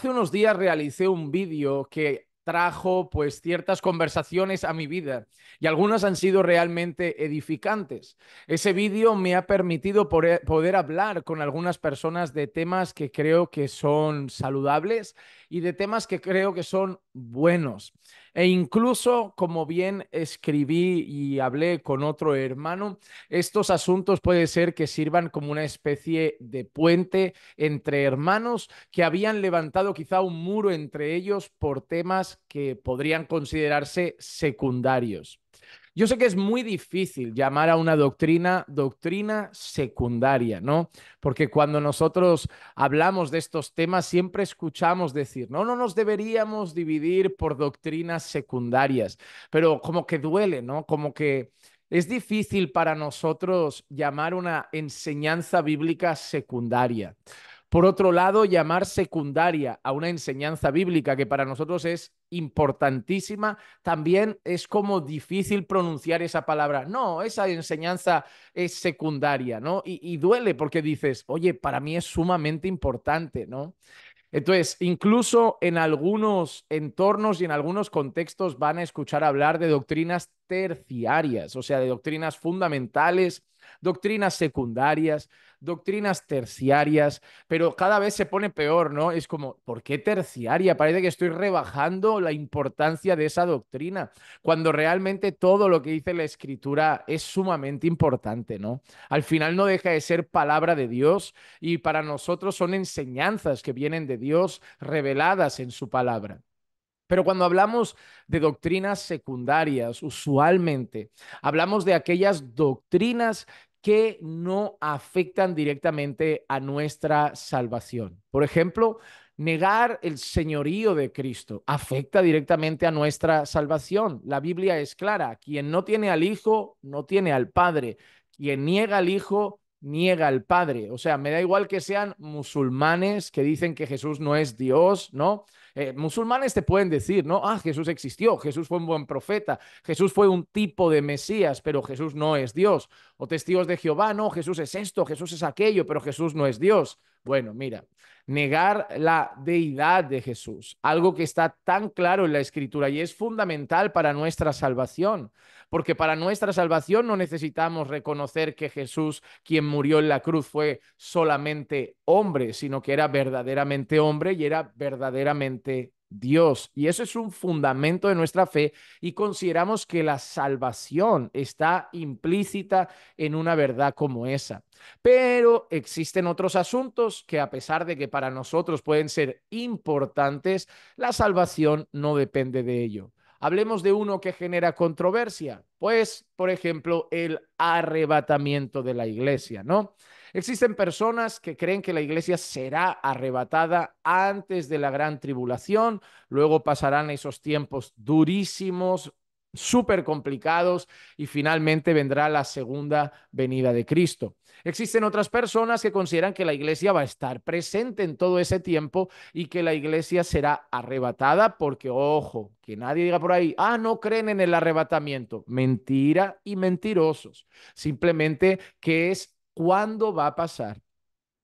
hace unos días realicé un vídeo que trajo pues ciertas conversaciones a mi vida y algunas han sido realmente edificantes. Ese vídeo me ha permitido eh, poder hablar con algunas personas de temas que creo que son saludables y de temas que creo que son buenos. E incluso, como bien escribí y hablé con otro hermano, estos asuntos puede ser que sirvan como una especie de puente entre hermanos que habían levantado quizá un muro entre ellos por temas que podrían considerarse secundarios. Yo sé que es muy difícil llamar a una doctrina doctrina secundaria, ¿no? Porque cuando nosotros hablamos de estos temas siempre escuchamos decir, no, no nos deberíamos dividir por doctrinas secundarias, pero como que duele, ¿no? Como que es difícil para nosotros llamar una enseñanza bíblica secundaria, por otro lado, llamar secundaria a una enseñanza bíblica que para nosotros es importantísima, también es como difícil pronunciar esa palabra. No, esa enseñanza es secundaria, ¿no? Y, duele porque dices, oye, para mí es sumamente importante, ¿no? Entonces, incluso en algunos entornos y en algunos contextos van a escuchar hablar de doctrinas terciarias, o sea, de doctrinas fundamentales doctrinas secundarias, doctrinas terciarias, pero cada vez se pone peor, ¿no? Es como, ¿por qué terciaria? Parece que estoy rebajando la importancia de esa doctrina, cuando realmente todo lo que dice la escritura es sumamente importante, ¿no? Al final no deja de ser palabra de Dios y para nosotros son enseñanzas que vienen de Dios reveladas en su palabra. Pero cuando hablamos de doctrinas secundarias, usualmente hablamos de aquellas doctrinas que no afectan directamente a nuestra salvación. Por ejemplo, negar el señorío de Cristo afecta directamente a nuestra salvación. La Biblia es clara, quien no tiene al Hijo, no tiene al Padre. Quien niega al Hijo, niega al Padre. O sea, me da igual que sean musulmanes que dicen que Jesús no es Dios, ¿no? Eh, musulmanes te pueden decir, ¿no? Ah, Jesús existió, Jesús fue un buen profeta, Jesús fue un tipo de Mesías, pero Jesús no es Dios. O testigos de Jehová, no, Jesús es esto, Jesús es aquello, pero Jesús no es Dios. Bueno, mira, negar la deidad de Jesús, algo que está tan claro en la escritura y es fundamental para nuestra salvación, porque para nuestra salvación no necesitamos reconocer que Jesús, quien murió en la cruz, fue solamente hombre, sino que era verdaderamente hombre y era verdaderamente Dios. Y eso es un fundamento de nuestra fe y consideramos que la salvación está implícita en una verdad como esa. Pero existen otros asuntos que a pesar de que para nosotros pueden ser importantes, la salvación no depende de ello. Hablemos de uno que genera controversia, pues, por ejemplo, el arrebatamiento de la iglesia, ¿no? Existen personas que creen que la iglesia será arrebatada antes de la gran tribulación, luego pasarán esos tiempos durísimos, súper complicados y finalmente vendrá la segunda venida de Cristo. Existen otras personas que consideran que la iglesia va a estar presente en todo ese tiempo y que la iglesia será arrebatada porque, ojo, que nadie diga por ahí, ah, no creen en el arrebatamiento. Mentira y mentirosos. Simplemente que es cuándo va a pasar.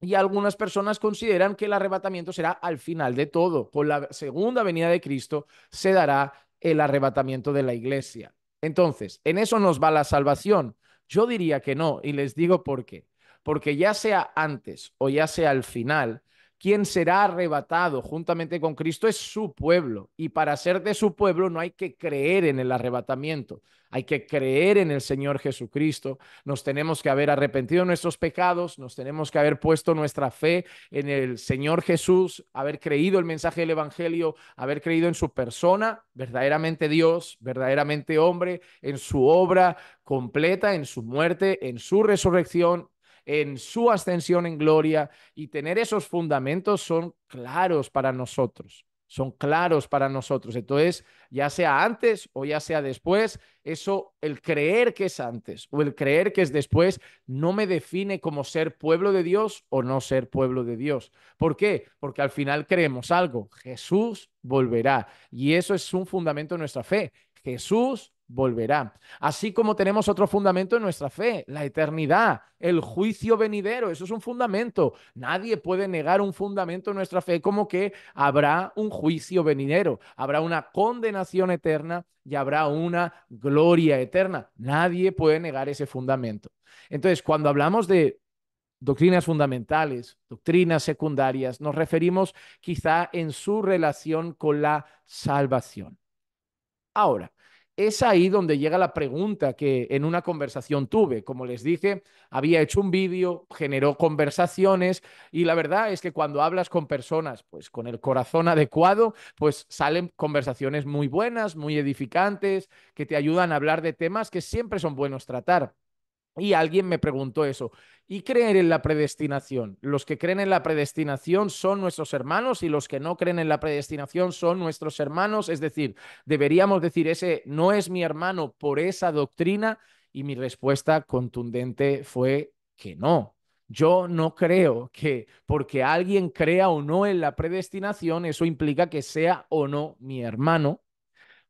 Y algunas personas consideran que el arrebatamiento será al final de todo. Con la segunda venida de Cristo se dará el arrebatamiento de la iglesia. Entonces, ¿en eso nos va la salvación? Yo diría que no, y les digo por qué. Porque ya sea antes o ya sea al final, quien será arrebatado juntamente con Cristo es su pueblo. Y para ser de su pueblo no hay que creer en el arrebatamiento, hay que creer en el Señor Jesucristo. Nos tenemos que haber arrepentido de nuestros pecados, nos tenemos que haber puesto nuestra fe en el Señor Jesús, haber creído el mensaje del Evangelio, haber creído en su persona, verdaderamente Dios, verdaderamente hombre, en su obra completa, en su muerte, en su resurrección en su ascensión en gloria y tener esos fundamentos son claros para nosotros, son claros para nosotros. Entonces, ya sea antes o ya sea después, eso, el creer que es antes o el creer que es después, no me define como ser pueblo de Dios o no ser pueblo de Dios. ¿Por qué? Porque al final creemos algo, Jesús volverá. Y eso es un fundamento de nuestra fe. Jesús volverá. Así como tenemos otro fundamento en nuestra fe, la eternidad, el juicio venidero, eso es un fundamento. Nadie puede negar un fundamento en nuestra fe como que habrá un juicio venidero, habrá una condenación eterna y habrá una gloria eterna. Nadie puede negar ese fundamento. Entonces, cuando hablamos de doctrinas fundamentales, doctrinas secundarias, nos referimos quizá en su relación con la salvación. Ahora, es ahí donde llega la pregunta que en una conversación tuve. Como les dije, había hecho un vídeo, generó conversaciones y la verdad es que cuando hablas con personas, pues con el corazón adecuado, pues salen conversaciones muy buenas, muy edificantes, que te ayudan a hablar de temas que siempre son buenos tratar. Y alguien me preguntó eso. ¿Y creer en la predestinación? Los que creen en la predestinación son nuestros hermanos y los que no creen en la predestinación son nuestros hermanos. Es decir, deberíamos decir, ese no es mi hermano por esa doctrina. Y mi respuesta contundente fue que no. Yo no creo que porque alguien crea o no en la predestinación, eso implica que sea o no mi hermano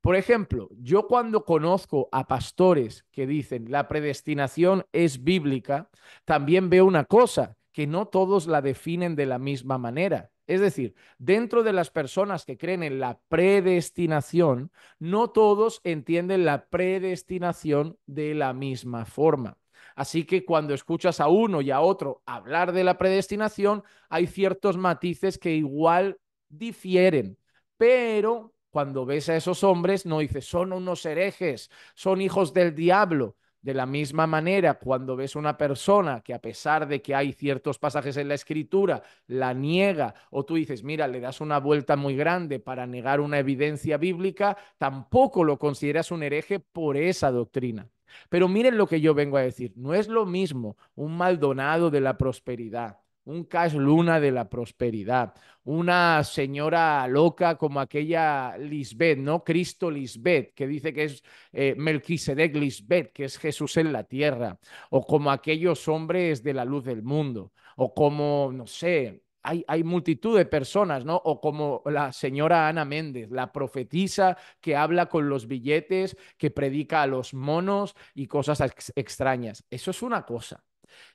por ejemplo, yo cuando conozco a pastores que dicen la predestinación es bíblica, también veo una cosa, que no todos la definen de la misma manera. Es decir, dentro de las personas que creen en la predestinación, no todos entienden la predestinación de la misma forma. Así que cuando escuchas a uno y a otro hablar de la predestinación, hay ciertos matices que igual difieren, pero cuando ves a esos hombres, no dices, son unos herejes, son hijos del diablo. De la misma manera, cuando ves una persona que a pesar de que hay ciertos pasajes en la escritura, la niega, o tú dices, mira, le das una vuelta muy grande para negar una evidencia bíblica, tampoco lo consideras un hereje por esa doctrina. Pero miren lo que yo vengo a decir, no es lo mismo un Maldonado de la prosperidad, un Cash Luna de la prosperidad, una señora loca como aquella Lisbeth, ¿no? Cristo Lisbeth, que dice que es eh, Melquisedec Lisbeth, que es Jesús en la tierra, o como aquellos hombres de la luz del mundo, o como, no sé, hay, multitud de personas, ¿no? O como la señora Ana Méndez, la profetisa que habla con los billetes, que predica a los monos y cosas extrañas. Eso es una cosa.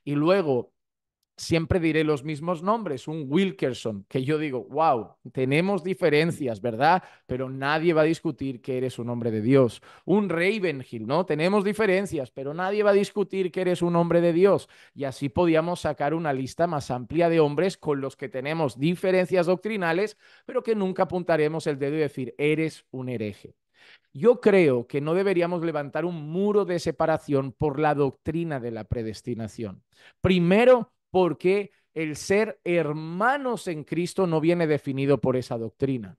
Y luego, siempre diré los mismos nombres, un Wilkerson, que yo digo, wow, tenemos diferencias, ¿verdad? Pero nadie va a discutir que eres un hombre de Dios. Un Ravenhill, ¿no? Tenemos diferencias, pero nadie va a discutir que eres un hombre de Dios. Y así podíamos sacar una lista más amplia de hombres con los que tenemos diferencias doctrinales, pero que nunca apuntaremos el dedo y decir, eres un hereje. Yo creo que no deberíamos levantar un muro de separación por la doctrina de la predestinación. Primero, porque el ser hermanos en Cristo no viene definido por esa doctrina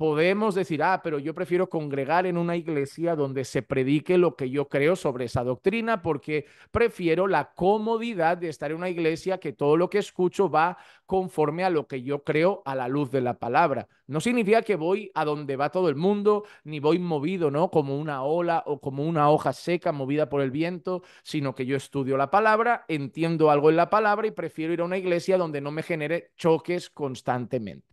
podemos decir, ah, pero yo prefiero congregar en una iglesia donde se predique lo que yo creo sobre esa doctrina, porque prefiero la comodidad de estar en una iglesia que todo lo que escucho va conforme a lo que yo creo a la luz de la palabra. No significa que voy a donde va todo el mundo, ni voy movido, ¿no? Como una ola o como una hoja seca movida por el viento, sino que yo estudio la palabra, entiendo algo en la palabra y prefiero ir a una iglesia donde no me genere choques constantemente.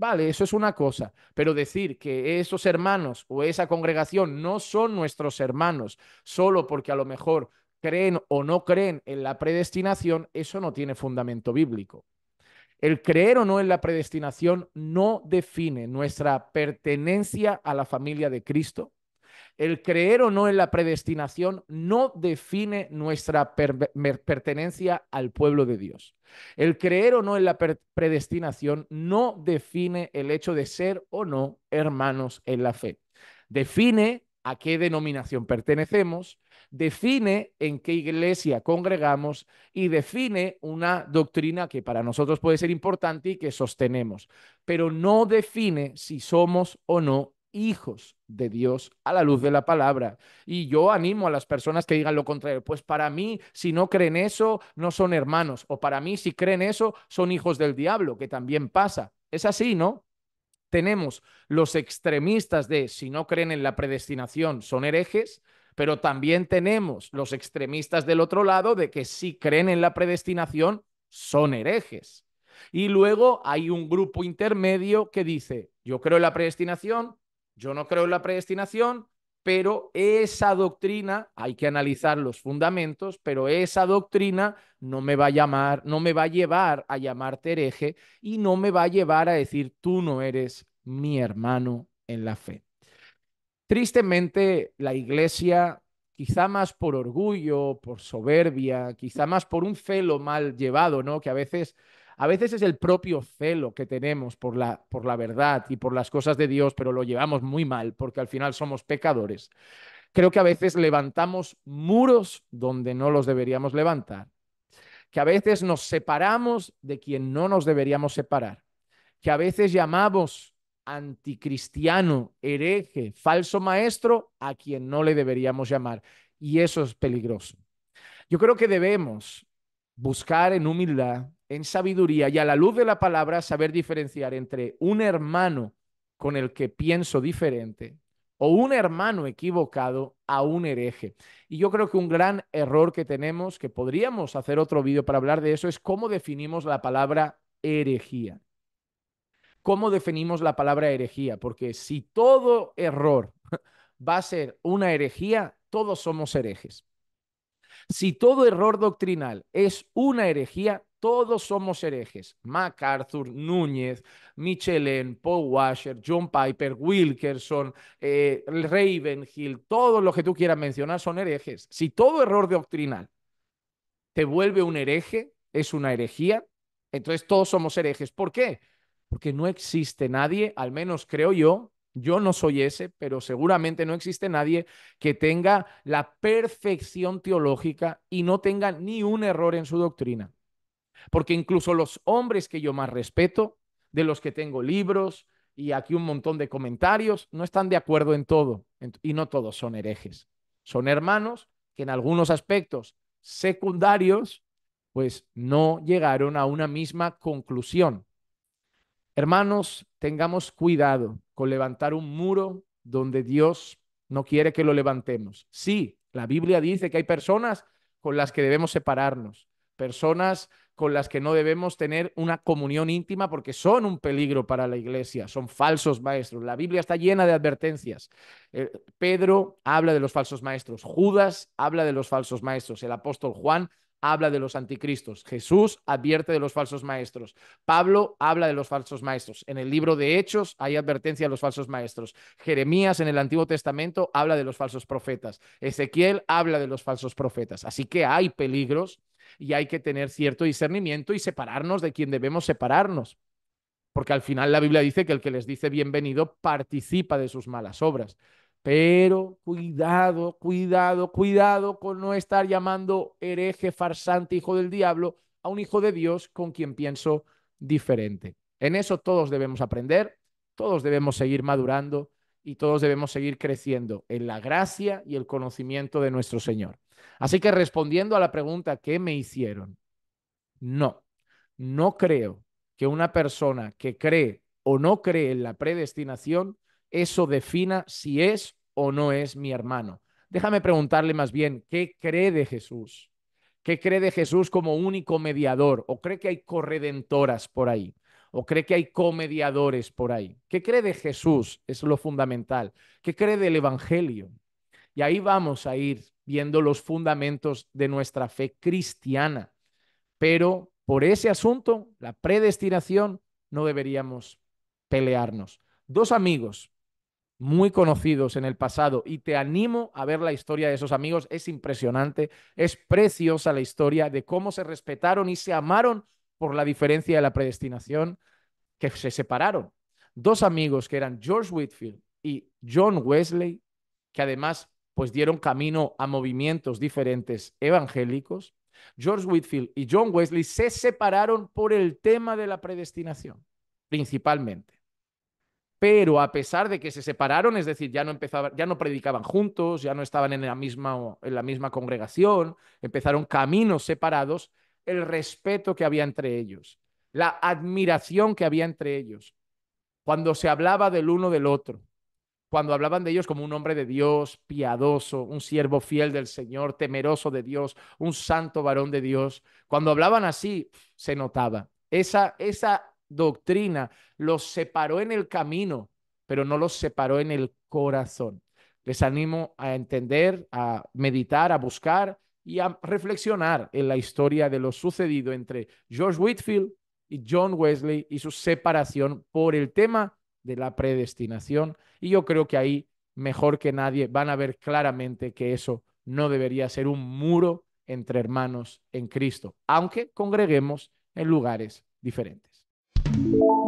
Vale, eso es una cosa, pero decir que esos hermanos o esa congregación no son nuestros hermanos solo porque a lo mejor creen o no creen en la predestinación, eso no tiene fundamento bíblico. El creer o no en la predestinación no define nuestra pertenencia a la familia de Cristo, el creer o no en la predestinación no define nuestra pertenencia al pueblo de Dios. El creer o no en la predestinación no define el hecho de ser o no hermanos en la fe. Define a qué denominación pertenecemos, define en qué iglesia congregamos y define una doctrina que para nosotros puede ser importante y que sostenemos, pero no define si somos o no hijos de Dios a la luz de la palabra. Y yo animo a las personas que digan lo contrario, pues para mí, si no creen eso, no son hermanos, o para mí, si creen eso, son hijos del diablo, que también pasa. Es así, ¿no? Tenemos los extremistas de si no creen en la predestinación, son herejes, pero también tenemos los extremistas del otro lado de que si creen en la predestinación, son herejes. Y luego hay un grupo intermedio que dice, yo creo en la predestinación, yo no creo en la predestinación, pero esa doctrina, hay que analizar los fundamentos, pero esa doctrina no me va a llamar, no me va a llevar a llamarte hereje y no me va a llevar a decir tú no eres mi hermano en la fe. Tristemente, la iglesia, quizá más por orgullo, por soberbia, quizá más por un celo mal llevado, ¿no? Que a veces a veces es el propio celo que tenemos por la, por la verdad y por las cosas de Dios, pero lo llevamos muy mal porque al final somos pecadores. Creo que a veces levantamos muros donde no los deberíamos levantar, que a veces nos separamos de quien no nos deberíamos separar, que a veces llamamos anticristiano, hereje, falso maestro a quien no le deberíamos llamar. Y eso es peligroso. Yo creo que debemos buscar en humildad en sabiduría y a la luz de la palabra saber diferenciar entre un hermano con el que pienso diferente o un hermano equivocado a un hereje. Y yo creo que un gran error que tenemos, que podríamos hacer otro vídeo para hablar de eso, es cómo definimos la palabra herejía. ¿Cómo definimos la palabra herejía? Porque si todo error va a ser una herejía, todos somos herejes. Si todo error doctrinal es una herejía, todos somos herejes. MacArthur, Núñez, Michelin, Paul Washer, John Piper, Wilkerson, eh, Ravenhill, todos los que tú quieras mencionar son herejes. Si todo error doctrinal te vuelve un hereje, es una herejía, entonces todos somos herejes. ¿Por qué? Porque no existe nadie, al menos creo yo, yo no soy ese, pero seguramente no existe nadie que tenga la perfección teológica y no tenga ni un error en su doctrina. Porque incluso los hombres que yo más respeto, de los que tengo libros y aquí un montón de comentarios, no están de acuerdo en todo. Y no todos son herejes. Son hermanos que en algunos aspectos secundarios, pues no llegaron a una misma conclusión. Hermanos, tengamos cuidado con levantar un muro donde Dios no quiere que lo levantemos. Sí, la Biblia dice que hay personas con las que debemos separarnos, personas con las que no debemos tener una comunión íntima porque son un peligro para la iglesia, son falsos maestros. La Biblia está llena de advertencias. Eh, Pedro habla de los falsos maestros, Judas habla de los falsos maestros, el apóstol Juan habla de los anticristos, Jesús advierte de los falsos maestros, Pablo habla de los falsos maestros, en el libro de Hechos hay advertencia de los falsos maestros, Jeremías en el Antiguo Testamento habla de los falsos profetas, Ezequiel habla de los falsos profetas, así que hay peligros y hay que tener cierto discernimiento y separarnos de quien debemos separarnos. Porque al final la Biblia dice que el que les dice bienvenido participa de sus malas obras. Pero cuidado, cuidado, cuidado con no estar llamando hereje, farsante, hijo del diablo a un hijo de Dios con quien pienso diferente. En eso todos debemos aprender, todos debemos seguir madurando y todos debemos seguir creciendo en la gracia y el conocimiento de nuestro Señor. Así que respondiendo a la pregunta que me hicieron, no, no creo que una persona que cree o no cree en la predestinación eso defina si es o no es mi hermano. Déjame preguntarle más bien, ¿qué cree de Jesús? ¿Qué cree de Jesús como único mediador? ¿O cree que hay corredentoras por ahí? ¿O cree que hay comediadores por ahí? ¿Qué cree de Jesús? Es lo fundamental. ¿Qué cree del Evangelio? Y ahí vamos a ir viendo los fundamentos de nuestra fe cristiana. Pero por ese asunto, la predestinación, no deberíamos pelearnos. Dos amigos muy conocidos en el pasado y te animo a ver la historia de esos amigos. Es impresionante, es preciosa la historia de cómo se respetaron y se amaron por la diferencia de la predestinación, que se separaron. Dos amigos que eran George Whitfield y John Wesley, que además pues dieron camino a movimientos diferentes evangélicos. George Whitfield y John Wesley se separaron por el tema de la predestinación, principalmente pero a pesar de que se separaron, es decir, ya no, ya no predicaban juntos, ya no estaban en la, misma, en la misma congregación, empezaron caminos separados, el respeto que había entre ellos, la admiración que había entre ellos, cuando se hablaba del uno del otro, cuando hablaban de ellos como un hombre de Dios, piadoso, un siervo fiel del Señor, temeroso de Dios, un santo varón de Dios, cuando hablaban así, se notaba esa, esa doctrina, los separó en el camino, pero no los separó en el corazón. Les animo a entender, a meditar, a buscar y a reflexionar en la historia de lo sucedido entre George Whitfield y John Wesley y su separación por el tema de la predestinación. Y yo creo que ahí, mejor que nadie, van a ver claramente que eso no debería ser un muro entre hermanos en Cristo, aunque congreguemos en lugares diferentes. Thank you.